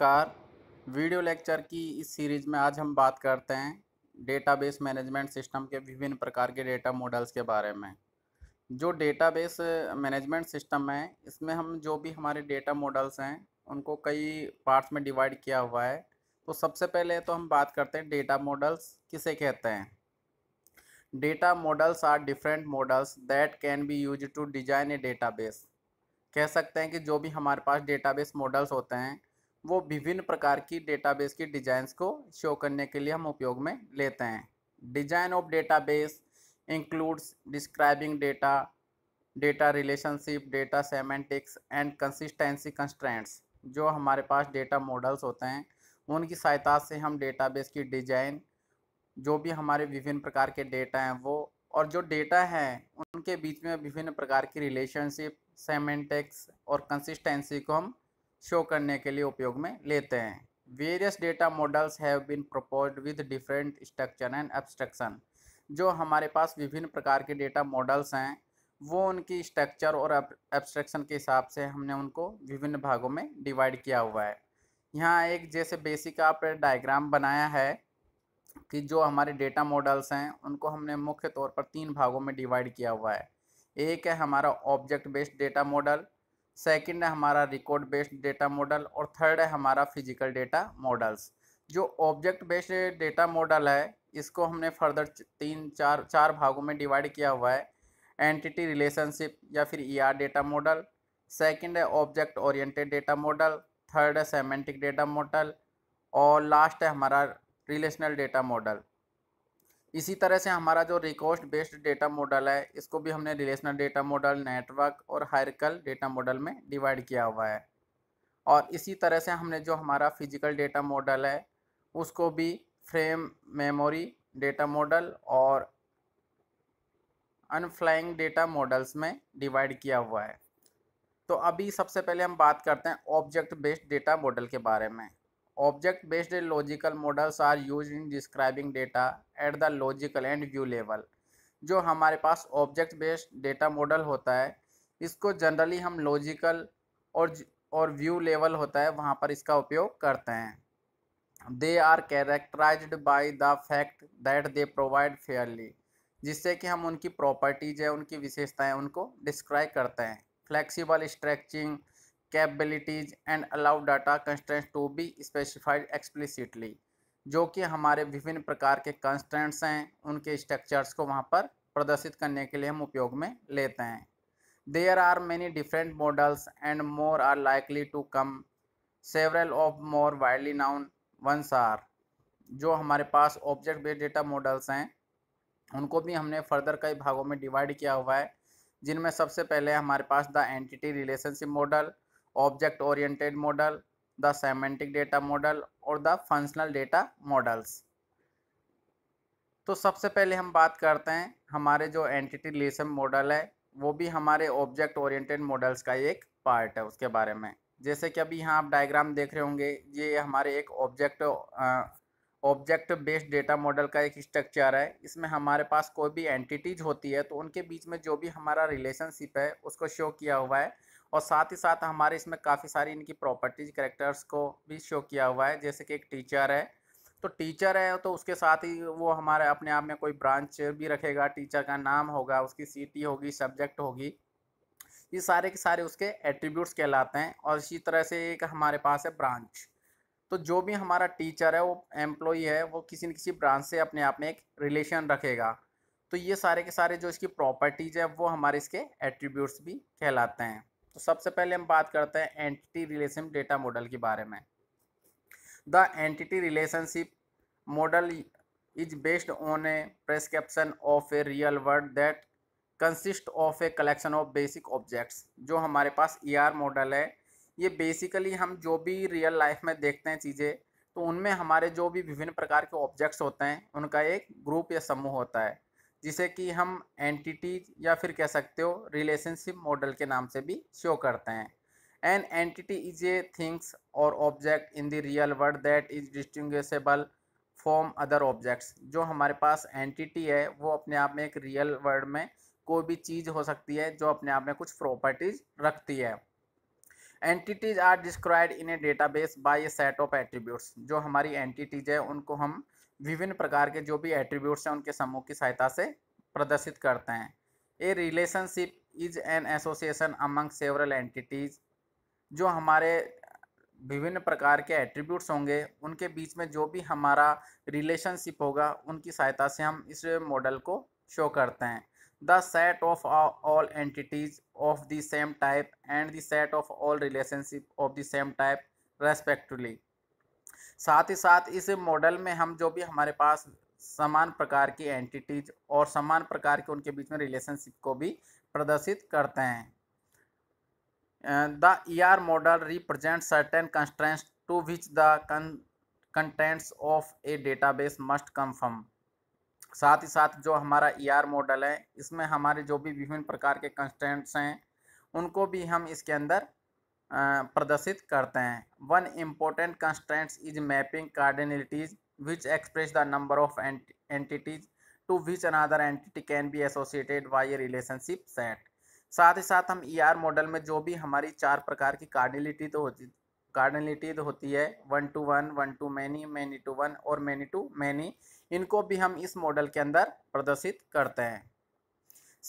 नमस्कार video lecture की इस सीरीज में आज हम बात करते हैं डेटाबेस मैनेजमेंट सिस्टम के विभिन्न प्रकार के डेटा मॉडल्स के बारे में जो डेटाबेस मैनेजमेंट सिस्टम है इसमें हम जो भी हमारे डेटा मॉडल्स हैं उनको कई पार्ट्स में डिवाइड किया हुआ है तो सबसे पहले तो हम बात करते हैं डेटा मॉडल्स किसे कहते हैं data models are different models that can be use to design a database कह सकते हैं कि जो भी हमारे पास डेटाबेस मॉडल्स होते हैं वो विभिन्न प्रकार की डेटाबेस की डिजाइंस को शो करने के लिए हम उपयोग में लेते हैं design of database includes describing data data relationship data semantics and consistency constraints जो हमारे पास डेटा मॉडल्स होते हैं उनकी सहायता से हम डेटाबेस की डिजाइन जो भी हमारे विभिन्न प्रकार के डेटा हैं वो और जो डेटा हैं उनके बीच में विभिन्न प्रकार की रिलेशनशिप सेमेंटिक्स और कंसिस्टेंसी को हम शो करने के लिए उपयोग में लेते हैं various data models have been propose with different structure and abstraction जो हमारे पास विभिन्न प्रकार के डेटा मॉडल्स हैं वो उनकी स्ट्रक्चर और एब्स्ट्रक्शन के हिसाब से हमने उनको विभिन्न भागों में डिवाइड किया हुआ है यहाँ एक जैसे बेसिक आप डायग्राम बनाया है कि जो हमारे डेटा मॉडल्स हैं उनको हमने मुख्य तौर पर तीन भागों में डिवाइड किया हुआ है एक है हमारा object based data model second है हमारा रिकॉर्ड बेस्ड डेटा मॉडल और थर्ड है हमारा फिजिकल डेटा मॉडल्स जो ऑब्जेक्ट बेस्ड डेटा मॉडल है इसको हमने फर्दर तीन चार चार भागों में डिवाइड किया हुआ है एंटिटी रिलेशनशिप या फिर E R data model second है object oriented data model third है सेमेंटिक डेटा मॉडल और लास्ट है हमारा रिलेशनल डेटा मॉडल इसी तरह से हमारा जो रिकॉस्ट बेस्ड डेटा मॉडल है इसको भी हमने रिलेशनल डेटा मॉडल नेटवर्क और हायरकल डेटा मॉडल में डिवाइड किया हुआ है और इसी तरह से हमने जो हमारा फिजिकल डेटा मॉडल है उसको भी फ्रेम मेमोरी डेटा मॉडल और अनफ्लाइंग डेटा मॉडल्स में डिवाइड किया हुआ है तो अभी सबसे पहले हम बात करते हैं ऑब्जेक्ट बेस्ड डेटा मॉडल के बारे में object based logical models are use in describing data at the logical and view level जो हमारे पास ऑब्जेक्ट बेस्ड डेटा मॉडल होता है इसको जनरली हम लॉजिकल और और व्यू लेवल होता है वहाँ पर इसका उपयोग करते हैं they are characterize by the fact that they provide fairly जिससे कि हम उनकी प्रॉपर्टीज है उनकी विशेषताएं उनको डिस्क्राइब करते हैं flexible structuring capabilities and allow data constant to be specified explicitly जो कि हमारे विभिन्न प्रकार के कंस्टेंट्स हैं उनके स्ट्रक्चर्स को वहाँ पर प्रदर्शित करने के लिए हम उपयोग में लेते हैं there are many different models and more are likely to come several of more widely known ones are जो हमारे पास ऑब्जेक्ट बेस्ड डेटा मॉडल्स हैं उनको भी हमने फर्दर कई भागों में डिवाइड किया हुआ है जिनमें सबसे पहले हमारे पास the entity relationship model object oriented model the semantic data model और द फंक्शनल डेटा मॉडल्स तो सबसे पहले हम बात करते हैं हमारे जो एंटिटी रिलेशन मॉडल है वो भी हमारे ऑब्जेक्ट ओरिएंटेड मॉडल्स का एक पार्ट है उसके बारे में जैसे कि अभी यहाँ आप डायग्राम देख रहे होंगे ये हमारे एक object object based data model का एक स्ट्रक्चर है इसमें हमारे पास कोई भी एंटिटीज होती है तो उनके बीच में जो भी हमारा रिलेशनशिप है उसको शो किया हुआ है और साथ ही साथ हमारे इसमें काफ़ी सारी इनकी प्रॉपर्टीज करेक्टर्स को भी शो किया हुआ है जैसे कि एक टीचर है तो टीचर है तो उसके साथ ही वो हमारे अपने आप में कोई ब्रांच भी रखेगा टीचर का नाम होगा उसकी सीटी होगी सब्जेक्ट होगी ये सारे के सारे उसके एट्रीब्यूट्स कहलाते हैं और इसी तरह से एक हमारे पास है ब्रांच तो जो भी हमारा टीचर है वो एम्प्लॉई है वो किसी न किसी ब्रांच से अपने आप में एक रिलेशन रखेगा तो ये सारे के सारे जो इसकी प्रॉपर्टीज़ है वो हमारे इसके एट्रीब्यूट्स भी कहलाते हैं तो सबसे पहले हम बात करते हैं एंटिटी रिलेशन डेटा मॉडल के बारे में the entity relationship model is based on a prescription of a real word that consist of a collection of basic objects जो हमारे पास ई ER मॉडल है ये बेसिकली हम जो भी रियल लाइफ में देखते हैं चीज़ें तो उनमें हमारे जो भी विभिन्न प्रकार के ऑब्जेक्ट्स होते हैं उनका एक ग्रुप या समूह होता है जिसे कि हम एंटिटी या फिर कह सकते हो रिलेशनशिप मॉडल के नाम से भी शो करते हैं an entity is a things और object in the real world that is distinguishable form other objects जो हमारे पास एंटिटी है वो अपने आप में एक रियल वर्ल्ड में कोई भी चीज़ हो सकती है जो अपने आप में कुछ प्रॉपर्टीज रखती है entities are describe in a database by a set of attributes जो हमारी एंटिटीज है उनको हम विभिन्न प्रकार के जो भी एट्रीब्यूट्स हैं उनके समूह की सहायता से प्रदर्शित करते हैं a relationship is an association among several entities जो हमारे विभिन्न प्रकार के एट्रीब्यूट्स होंगे उनके बीच में जो भी हमारा रिलेशनशिप होगा उनकी सहायता से हम इस मॉडल को शो करते हैं the set of all entities of the same type and the set of all relationship of the same type respectively साथ ही साथ इस मॉडल में हम जो भी हमारे पास समान प्रकार की एंटिटीज और समान प्रकार के उनके बीच में रिलेशनशिप को भी प्रदर्शित करते हैं the E R model represent certain constants to which the contents of a database must conform साथ ही साथ जो हमारा ई आर मॉडल है इसमें हमारे जो भी विभिन्न प्रकार के कंस्टेंट्स हैं उनको भी हम इसके अंदर प्रदर्शित करते हैं one important constants is mapping cardinalities which express the number of entities to which another entity can be associated by a relationship set साथ ही साथ हम ई ER मॉडल में जो भी हमारी चार प्रकार की कार्डिनलिटी तो होती कार्डिनलिटी तो होती है one to one one to many many to one और मैनी टू मैनी इनको भी हम इस मॉडल के अंदर प्रदर्शित करते हैं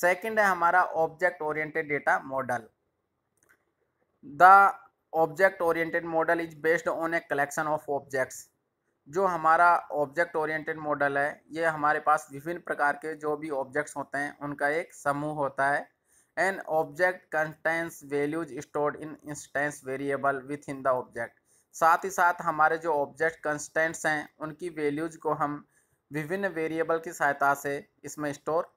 सेकेंड है हमारा object oriented data model the object oriented model is based on a collection of objects जो हमारा ऑब्जेक्ट ओरिएंटेड मॉडल है ये हमारे पास विभिन्न प्रकार के जो भी ऑब्जेक्ट्स होते हैं उनका एक समूह होता है an object contains values stored in instance variable within the object साथ ही साथ हमारे जो ऑब्जेक्ट कंस्टेंट्स हैं उनकी वैल्यूज को हम विभिन्न वेरिएबल की सहायता से इसमें स्टोर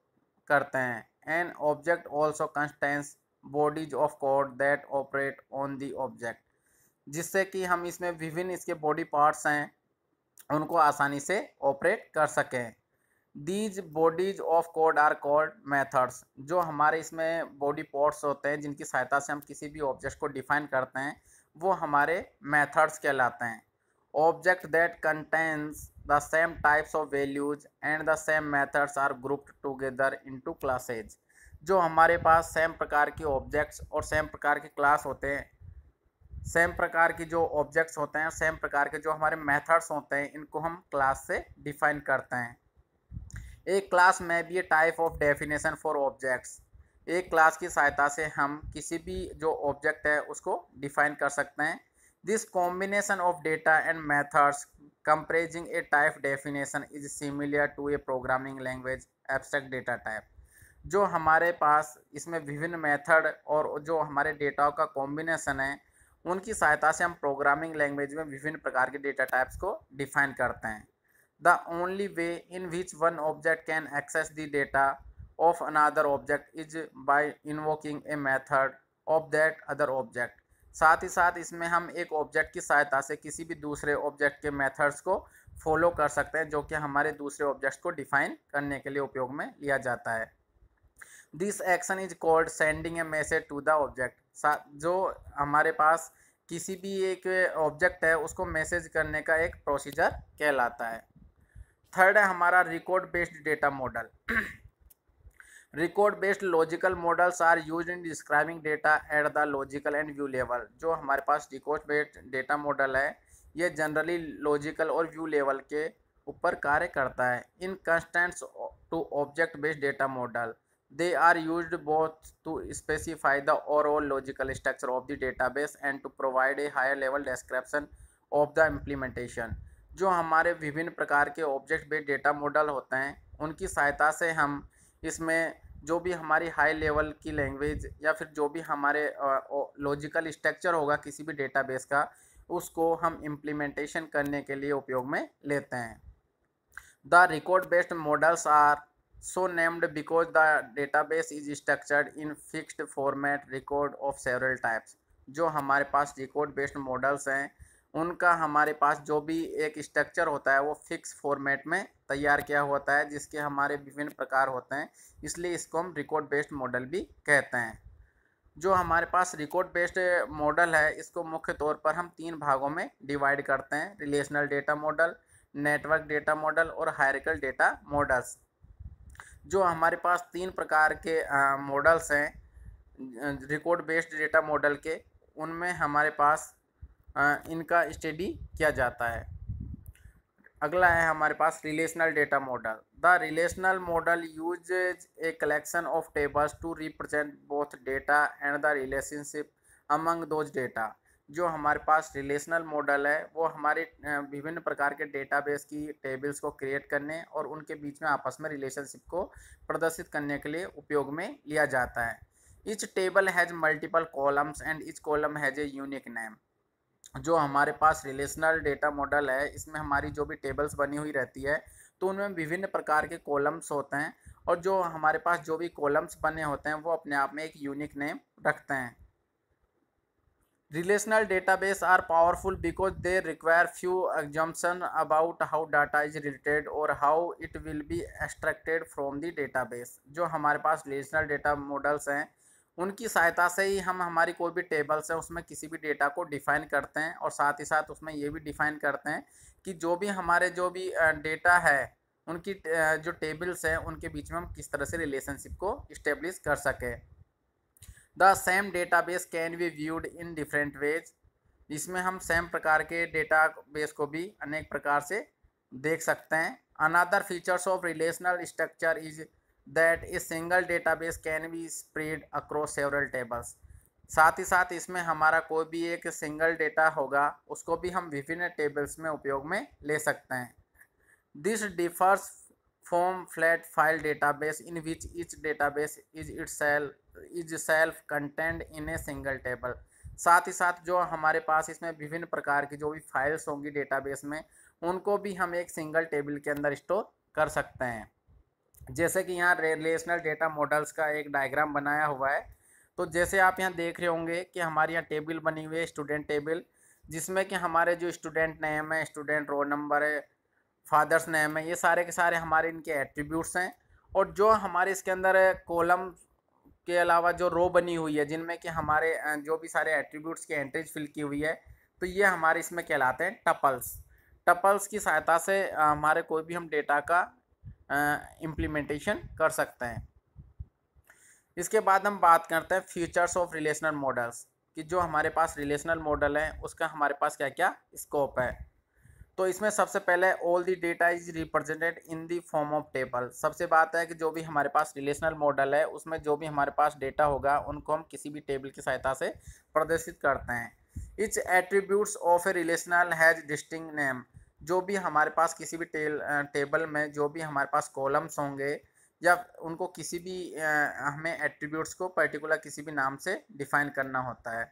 करते हैं an object also contains bodies of code that operate on the object जिससे कि हम इसमें विभिन्न इसके बॉडी पार्ट्स हैं उनको आसानी से ऑपरेट कर सकें these bodies of code are called methods जो हमारे इसमें बॉडी पार्ट्स होते हैं जिनकी सहायता से हम किसी भी ऑब्जेक्ट को डिफाइन करते हैं वो हमारे मेथड्स कहलाते हैं object that contains the same types of values and the same methods are grouped together into classes जो हमारे पास सेम प्रकार के ऑब्जेक्ट्स और सेम प्रकार के क्लास होते हैं सेम प्रकार के जो ऑब्जेक्ट्स होते हैं सेम प्रकार के जो हमारे मेथड्स होते हैं इनको हम क्लास से डिफाइन करते हैं एक क्लास में भी type of definition for objects एक क्लास की सहायता से हम किसी भी जो ऑब्जेक्ट है उसको डिफाइन कर सकते हैं this combination of data and methods comprising a type definition is similar to a programming language abstract data type जो हमारे पास इसमें विभिन्न मेथड और जो हमारे डेटा का कॉम्बिनेशन है उनकी सहायता से हम प्रोग्रामिंग लैंग्वेज में विभिन्न प्रकार के डेटा टाइप्स को डिफाइन करते हैं the only way in which one object can access the data of another object is by invoking a method of that other object साथ ही साथ इसमें हम एक ऑब्जेक्ट की सहायता से किसी भी दूसरे ऑब्जेक्ट के मेथड्स को फॉलो कर सकते हैं जो कि हमारे दूसरे ऑब्जेक्ट्स को डिफाइन करने के लिए उपयोग में लिया जाता है this action is called sending a message to the object जो हमारे पास किसी भी एक ऑब्जेक्ट है उसको मैसेज करने का एक प्रोसीजर कहलाता है थर्ड है हमारा record based data model record based logical models are use in describing data at the logical and view level जो हमारे पास रिकॉर्ड बेस्ड डेटा मॉडल है ये जनरली लॉजिकल और व्यू लेवल के ऊपर कार्य करता है इन कंस्टेंट्स to object based data model they are use both to specify the the logical structure of the data base and to provide a higher level description of the implementation जो हमारे विभिन्न प्रकार के ऑब्जेक्ट बेस्ड डेटा मॉडल होते हैं उनकी सहायता से हम इसमें जो भी हमारी हाई लेवल की लैंग्वेज या फिर जो भी हमारे लॉजिकल स्ट्रक्चर होगा किसी भी डेटाबेस का उसको हम इम्प्लीमेंटेशन करने के लिए उपयोग में लेते हैं the record based models are so named because the database is structured in fixed format record of several types जो हमारे पास रिकॉर्ड बेस्ड मॉडल्स हैं उनका हमारे पास जो भी एक स्ट्रक्चर होता है वो फिक्स फॉर्मेट में तैयार किया होता है जिसके हमारे विभिन्न प्रकार होते हैं इसलिए इसको हम रिकॉर्ड बेस्ड मॉडल भी कहते हैं जो हमारे पास रिकॉर्ड बेस्ड मॉडल है इसको मुख्य तौर पर हम तीन भागों में डिवाइड करते हैं relational data model network data model और हायरिकल डेटा मॉडल्स जो हमारे पास तीन प्रकार के मॉडल्स हैं रिकॉर्ड बेस्ड डेटा मॉडल के उनमें हमारे पास आ, इनका स्टडी किया जाता है अगला है हमारे पास relational data model the relational model use a collection of tables to represent both data and the relationship among those data जो हमारे पास रिलेशनल मॉडल है वो हमारे विभिन्न प्रकार के डेटाबेस की टेबल्स को क्रिएट करने और उनके बीच में आपस में रिलेशनशिप को प्रदर्शित करने के लिए उपयोग में लिया जाता है each table has multiple columns and each column has a unique name जो हमारे पास रिलेशनल डेटा मॉडल है इसमें हमारी जो भी टेबल्स बनी हुई रहती है तो उनमें विभिन्न प्रकार के कॉलम्स होते हैं और जो हमारे पास जो भी कॉलम्स बने होते हैं वो अपने आप में एक यूनिक नेम रखते हैं Relational database are powerful because they require few assumptions about how data is related or how it will be extracted from the database. जो हमारे पास relational data models हैं उनकी सहायता से ही हम हमारी कोई भी टेबल्स है उसमें किसी भी डेटा को डिफ़ाइन करते हैं और साथ ही साथ उसमें ये भी डिफ़ाइन करते हैं कि जो भी हमारे जो भी डेटा है उनकी जो टेबल्स हैं उनके बीच में हम किस तरह से रिलेशनशिप को इस्टेब्लिश कर सकें the same database can be viewed in different ways इसमें हम सेम प्रकार के डेटा बेस को भी अनेक प्रकार से देख सकते हैं another features of relational structure is that a single data base can be spread across several tables साथ ही साथ इसमें हमारा कोई भी एक सिंगल डेटा होगा उसको भी हम विभिन्न टेबल्स में उपयोग में ले सकते हैं this differs from flat file database in which each database is itself is self content in a single table साथ ही साथ जो हमारे पास इसमें विभिन्न प्रकार की जो भी फाइल्स होंगी डेटाबेस में उनको भी हम एक सिंगल टेबल के अंदर स्टोर कर सकते हैं जैसे कि यहाँ रिलेशनल डेटा मॉडल्स का एक डायग्राम बनाया हुआ है तो जैसे आप यहाँ देख रहे होंगे कि हमारे यहाँ टेबल बनी हुई है स्टूडेंट टेबल जिसमें कि हमारे जो स्टूडेंट नेम है स्टूडेंट रोल नंबर है फादर्स नेम है ये सारे के सारे हमारे इनके एट्रीब्यूट्स हैं और जो हमारे इसके अंदर कॉलम के अलावा जो रो बनी हुई है जिनमें कि हमारे जो भी सारे एट्रीब्यूट्स की एंट्रीज फिल की हुई है तो ये हमारे इसमें कहलाते हैं टपल्स टपल्स की सहायता से हमारे कोई भी हम डेटा का इम्प्लीमेंटेशन कर सकते हैं इसके बाद हम बात करते हैं फ्यूचर्स ऑफ रिलेशनल मॉडल्स कि जो हमारे पास रिलेशनल मॉडल हैं उसका हमारे पास क्या क्या स्कोप है तो इसमें सबसे पहले all the data is represented in the form of table सबसे बात है कि जो भी हमारे पास रिलेशनल मॉडल है उसमें जो भी हमारे पास डेटा होगा उनको हम किसी भी टेबल की सहायता से प्रदर्शित करते हैं each attributes of a relational has distinct name जो भी हमारे पास किसी भी टेल टेबल में जो भी हमारे पास कॉलम्स होंगे या उनको किसी भी हमें एट्रीब्यूट्स को पर्टिकुलर किसी भी नाम से डिफाइन करना होता है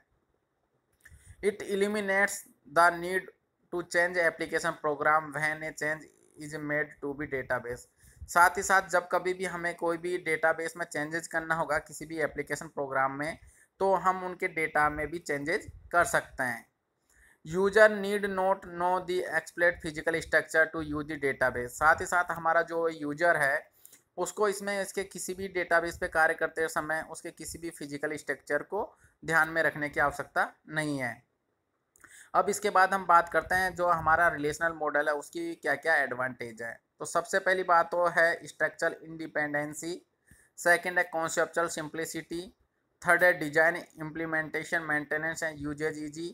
it eliminates the need to change application program when a change is made to be database साथ ही साथ जब कभी भी हमें कोई भी डेटाबेस में चेंजेज करना होगा किसी भी एप्लीकेशन प्रोग्राम में तो हम उनके डेटा में भी चेंजेज कर सकते हैं user need not know the explicit physical structure to use the database साथ ही साथ हमारा जो यूजर है उसको इसमें इसके किसी भी डेटाबेस पे कार्य करते समय उसके किसी भी फिजिकल स्ट्रक्चर को ध्यान में रखने की आवश्यकता नहीं है अब इसके बाद हम बात करते हैं जो हमारा रिलेशनल मॉडल है उसकी क्या क्या एडवांटेज है तो सबसे पहली बात तो है स्ट्रक्चरल इंडिपेंडेंसी सेकेंड है कॉन्सेप्चुअल सिंप्लिसिटी थर्ड है design implementation maintenance and usage easy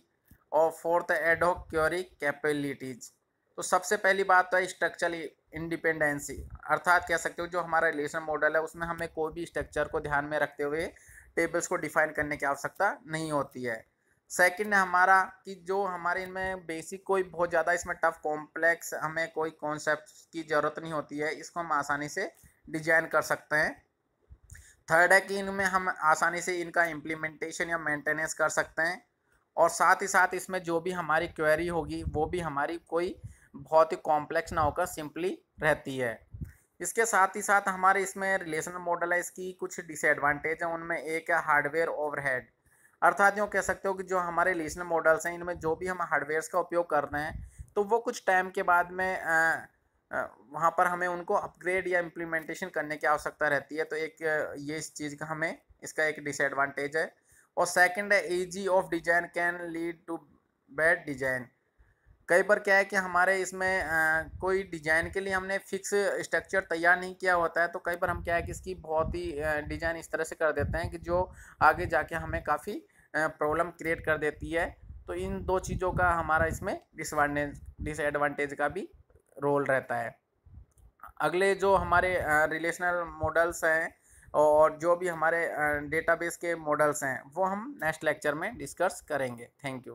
और फोर्थ है एडोक क्योरी कैपेबिलिटीज तो सबसे पहली बात तो है स्ट्रक्चरल इंडिपेंडेंसी अर्थात कह सकते हो जो हमारा रिलेशन मॉडल है उसमें हमें कोई भी स्ट्रक्चर को ध्यान में रखते हुए टेबल्स को डिफाइन करने की आवश्यकता नहीं होती है सेकंड है हमारा कि जो हमारे इनमें बेसिक कोई बहुत ज़्यादा इसमें टफ कॉम्प्लेक्स हमें कोई कॉन्सेप्ट की ज़रूरत नहीं होती है इसको हम आसानी से डिजाइन कर सकते हैं थर्ड है कि इनमें हम आसानी से इनका इम्प्लीमेंटेशन या मेंटेनेंस कर सकते हैं और साथ ही साथ इसमें जो भी हमारी क्वेरी होगी वो भी हमारी कोई बहुत ही कॉम्प्लेक्स ना होकर सिंपली रहती है इसके साथ ही साथ हमारे इसमें रिलेशनल मॉडल है इसकी कुछ डिसएडवांटेज है उनमें एक है हार्डवेयर ओवरहेड अर्थात यूँ कह सकते हो कि जो हमारे लीजनल मॉडल्स हैं इनमें जो भी हम हार्डवेयर्स का उपयोग कर रहे हैं तो वो कुछ टाइम के बाद में आ, वहाँ पर हमें उनको अपग्रेड या इम्प्लीमेंटेशन करने की आवश्यकता रहती है तो एक ये इस चीज़ का हमें इसका एक डिसएडवांटेज है और सेकंड है ease of design can lead to bad design कई बार क्या है कि हमारे इसमें आ, कोई डिजाइन के लिए हमने फिक्स स्ट्रक्चर तैयार नहीं किया होता है तो कई बार हम क्या है कि इसकी बहुत ही डिजाइन इस तरह से कर देते हैं कि जो आगे जाके हमें काफ़ी प्रॉब्लम क्रिएट कर देती है तो इन दो चीज़ों का हमारा इसमें डिसवानेज डिसएडवांटेज का भी रोल रहता है अगले जो हमारे रिलेशनल मॉडल्स हैं और जो भी हमारे डेटाबेस के मॉडल्स हैं वो हम नेक्स्ट लेक्चर में डिस्कस करेंगे थैंक यू